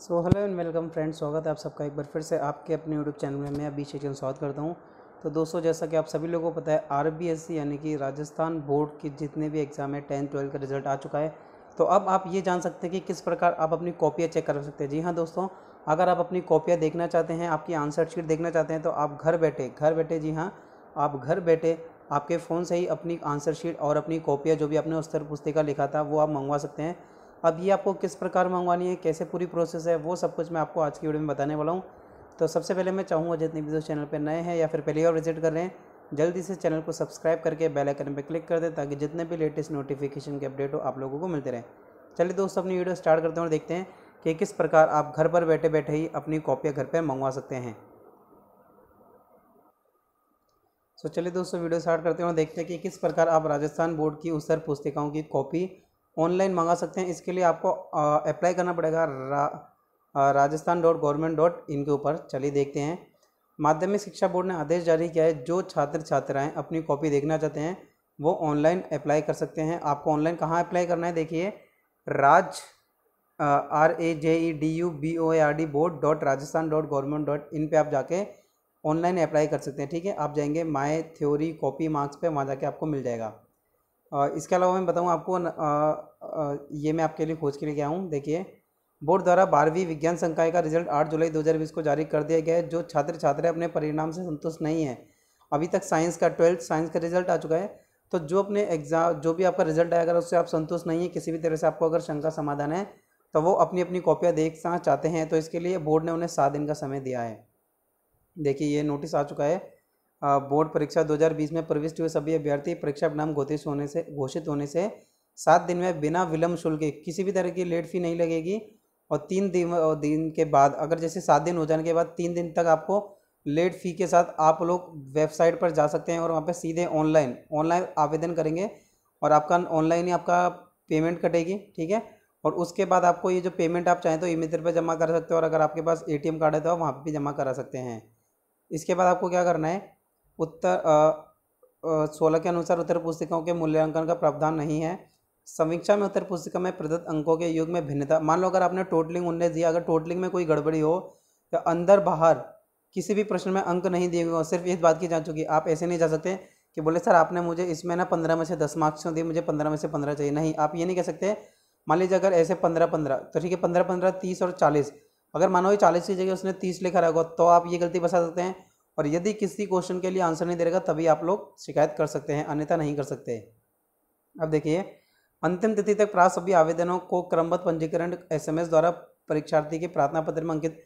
so hello and welcome friends स्वागत है आप सबका एक बार फिर से आपके अपने यूट्यूब चैनल में मैं अभिषेक शेखन स्वागत करता हूँ तो दोस्तों जैसा कि आप सभी लोगों को पता है आर यानी कि राजस्थान बोर्ड के जितने भी एग्ज़ाम है टेंथ ट्वेल्थ का रिजल्ट आ चुका है तो अब आप ये जान सकते हैं कि किस प्रकार आप अपनी कॉपियाँ चेक कर सकते हैं जी हाँ दोस्तों अगर आप अपनी कॉपियाँ देखना चाहते हैं आपकी आंसर शीट देखना चाहते हैं तो आप घर बैठे घर बैठे जी हाँ आप घर बैठे आपके फ़ोन से ही अपनी आंसर शीट और अपनी कॉपियाँ जो भी आपने तरह पुस्तिका लिखा था वो आप मंगवा सकते हैं अब ये आपको किस प्रकार मंगवानी है कैसे पूरी प्रोसेस है वो सब कुछ मैं आपको आज की वीडियो में बताने वाला हूँ तो सबसे पहले मैं चाहूँगा जितने भी दोस्त चैनल पर नए हैं या फिर पहली बार विजिट कर रहे हैं जल्दी से चैनल को सब्सक्राइब करके बेल आइकन पर क्लिक कर दें ताकि जितने भी लेटेस्ट नोटिफिकेशन के अपडेट हो आप लोगों को मिलते रहें चलिए दोस्तों अपनी वीडियो स्टार्ट करते हैं और देखते हैं कि किस प्रकार आप घर पर बैठे बैठे ही अपनी कॉपियाँ घर पर मंगवा सकते हैं सो तो चलिए दोस्तों वीडियो स्टार्ट करते हैं और देखते हैं कि किस प्रकार आप राजस्थान बोर्ड की उस पुस्तिकाओं की कॉपी ऑनलाइन मंगा सकते हैं इसके लिए आपको अप्लाई करना पड़ेगा Rajasthan dot government dot in के ऊपर चलिए देखते हैं माध्यमिक शिक्षा बोर्ड ने आदेश जारी किया है जो छात्र छात्राएँ अपनी कॉपी देखना चाहते हैं वो ऑनलाइन अप्लाई कर सकते हैं आपको ऑनलाइन कहाँ अप्लाई करना है देखिए Raj R A J E D U B O A R D board dot Rajasthan dot government dot in पर आप जाके ऑनलाइन अप्लाई कर सकते हैं ठीक है आप जाएंगे माई थ्योरी कॉपी मार्क्स पे वहाँ जाके आपको मिल जाएगा इसके अलावा मैं बताऊँ आपको न, आ, आ, ये मैं आपके लिए खोज के लिए गया हूँ देखिए बोर्ड द्वारा बारहवीं विज्ञान संकाय का रिजल्ट आठ जुलाई दो को जारी कर दिया गया है जो छात्र छात्राएं अपने परिणाम से संतुष्ट नहीं है अभी तक साइंस का ट्वेल्थ साइंस का रिजल्ट आ चुका है तो जो अपने एग्जाम जो भी आपका रिजल्ट आया अगर उससे आप संतुष्ट नहीं है किसी भी तरह से आपको अगर शंका समाधान है तो वो अपनी अपनी कॉपियाँ देखना चाहते हैं तो इसके लिए बोर्ड ने उन्हें सात दिन का समय दिया है देखिए ये नोटिस आ चुका है बोर्ड परीक्षा 2020 में प्रविष्ट हुए सभी अभ्यर्थी परीक्षा परिणाम घोषित होने से घोषित होने से सात दिन में बिना विलंब शुल्क किसी भी तरह की लेट फी नहीं लगेगी और तीन दिन और दिन के बाद अगर जैसे सात दिन हो जाने के बाद तीन दिन तक आपको लेट फी के साथ आप लोग वेबसाइट पर जा सकते हैं और वहाँ पर सीधे ऑनलाइन ऑनलाइन आवेदन करेंगे और आपका ऑनलाइन ही आपका पेमेंट कटेगी ठीक है और उसके बाद आपको ये जो पेमेंट आप चाहें तो ई मित्र पर जमा कर सकते हो और अगर आपके पास ए कार्ड है तो आप वहाँ पर भी जमा करा सकते हैं इसके बाद आपको क्या करना है उत्तर सोलह के अनुसार उत्तर पुस्तिकाओं के मूल्यांकन का प्रावधान नहीं है समीक्षा में उत्तर पुस्तिका में प्रदत्त अंकों के युग में भिन्नता मान लो अगर आपने टोटलिंग उन्नीस दिया अगर टोटलिंग में कोई गड़बड़ी हो या अंदर बाहर किसी भी प्रश्न में अंक नहीं दिए गए हो सिर्फ इस बात की जाँच होगी आप ऐसे नहीं जा सकते कि बोले सर आपने मुझे इसमें ना पंद्रह में से दस मार्क्स दिए मुझे पंद्रह में से पंद्रह चाहिए नहीं आप ये नहीं कह सकते मान लीजिए अगर ऐसे पंद्रह पंद्रह तो ठीक है पंद्रह पंद्रह तीस और चालीस अगर मानो ये चालीस की जगह उसने तीस लिखा रहेगा तो आप ये गलती बता सकते हैं और यदि किसी क्वेश्चन के लिए आंसर नहीं देगा तभी आप लोग शिकायत कर सकते हैं अन्यथा नहीं कर सकते अब देखिए अंतिम तिथि तक प्राप्त सभी आवेदनों को क्रमबद्ध पंजीकरण एसएमएस द्वारा परीक्षार्थी के प्रार्थना पत्र में अंकित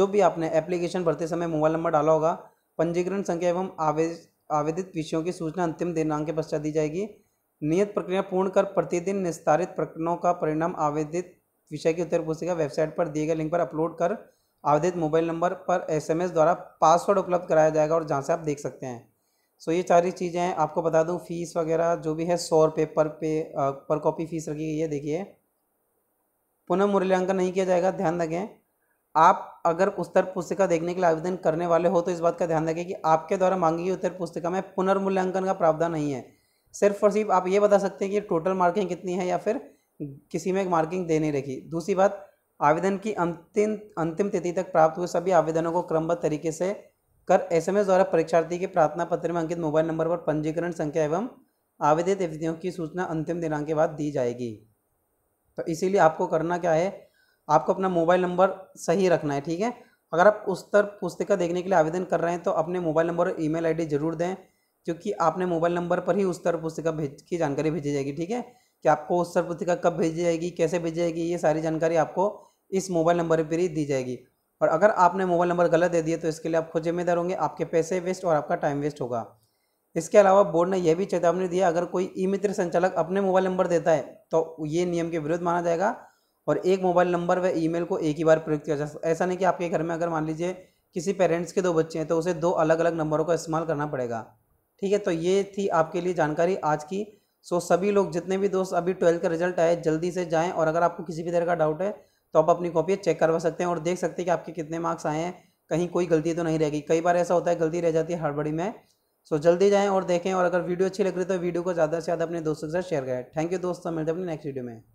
जो भी आपने एप्लीकेशन भरते समय मोबाइल नंबर डाला होगा पंजीकरण संख्या एवं आवेदित विषयों की सूचना अंतिम दिनांक के पश्चात दी जाएगी नियत प्रक्रिया पूर्ण कर प्रतिदिन निस्तारित प्रकरणों का परिणाम आवेदित विषय की उत्तर पुस्तिका वेबसाइट पर दिए गए लिंक पर अपलोड कर आवेदित मोबाइल नंबर पर एसएमएस द्वारा पासवर्ड उपलब्ध कराया जाएगा और जहाँ से आप देख सकते हैं सो ये सारी चीज़ें हैं आपको बता दूँ फ़ीस वगैरह जो भी है सौ रुपये पर पे पर कॉपी फ़ीस रखी गई है देखिए पुनः मूल्यांकन नहीं किया जाएगा ध्यान रखें आप अगर उत्तर पुस्तिका देखने के लिए आवेदन करने वाले हो तो इस बात का ध्यान रखें कि आपके द्वारा मांगी गई उत्तर पुस्तिका में पुनर्मूल्यांकन का प्रावधान नहीं है सिर्फ और सिर्फ आप ये बता सकते हैं कि टोटल मार्किंग कितनी है या फिर किसी में एक मार्किंग दे नहीं रखी दूसरी बात आवेदन की अंतिम अंतिम तिथि तक प्राप्त हुए सभी आवेदनों को क्रमबद्ध तरीके से कर एसएमएस द्वारा परीक्षार्थी के प्रार्थना पत्र में अंकित मोबाइल नंबर पर पंजीकरण संख्या एवं आवेदित तिथियों की सूचना अंतिम दिनांक के बाद दी जाएगी तो इसीलिए आपको करना क्या है आपको अपना मोबाइल नंबर सही रखना है ठीक है अगर आप उत्तर पुस्तिका देखने के लिए आवेदन कर रहे हैं तो अपने मोबाइल नंबर और ईमेल आईडी जरूर दें क्योंकि आपने मोबाइल नंबर पर ही उत्तर पुस्तिका भेज की जानकारी भेजी जाएगी ठीक है कि आपको उस सर पत्रिका कब भेजी जाएगी कैसे भेजी जाएगी ये सारी जानकारी आपको इस मोबाइल नंबर पर ही दी जाएगी और अगर आपने मोबाइल नंबर गलत दे दिया तो इसके लिए आप खुद जिम्मेदार होंगे आपके पैसे वेस्ट और आपका टाइम वेस्ट होगा इसके अलावा बोर्ड ने यह भी चेतावनी दिया अगर कोई ई मित्र संचालक अपने मोबाइल नंबर देता है तो ये नियम के विरुद्ध माना जाएगा और एक मोबाइल नंबर व ईमेल को एक ही बार प्रयुक्त किया जा सकता ऐसा नहीं कि आपके घर में अगर मान लीजिए किसी पेरेंट्स के दो बच्चे हैं तो उसे दो अलग अलग नंबरों का इस्तेमाल करना पड़ेगा ठीक है तो ये थी आपके लिए जानकारी आज की सो सभी लोग जितने भी दोस्त अभी ट्वेल्थ का रिजल्ट आए जल्दी से जाएँ और अगर आपको किसी भी तरह का डाउट है तो आप अपनी कॉपी चेक करवा सकते हैं और देख सकते हैं कि आपके कितने मार्क्स आए हैं कहीं कोई गलती तो नहीं रहेगी कई बार ऐसा होता है गलती रह जाती है हड़बड़ी में सो जल्दी जाएँ और देखें और अगर वीडियो अच्छी लग रही तो वीडियो को ज़्यादा से ज़्यादा अपने दोस्तों के साथ शेयर करें थैंक यू दोस्तों मिलते हैं अपने नेक्स्ट वीडियो में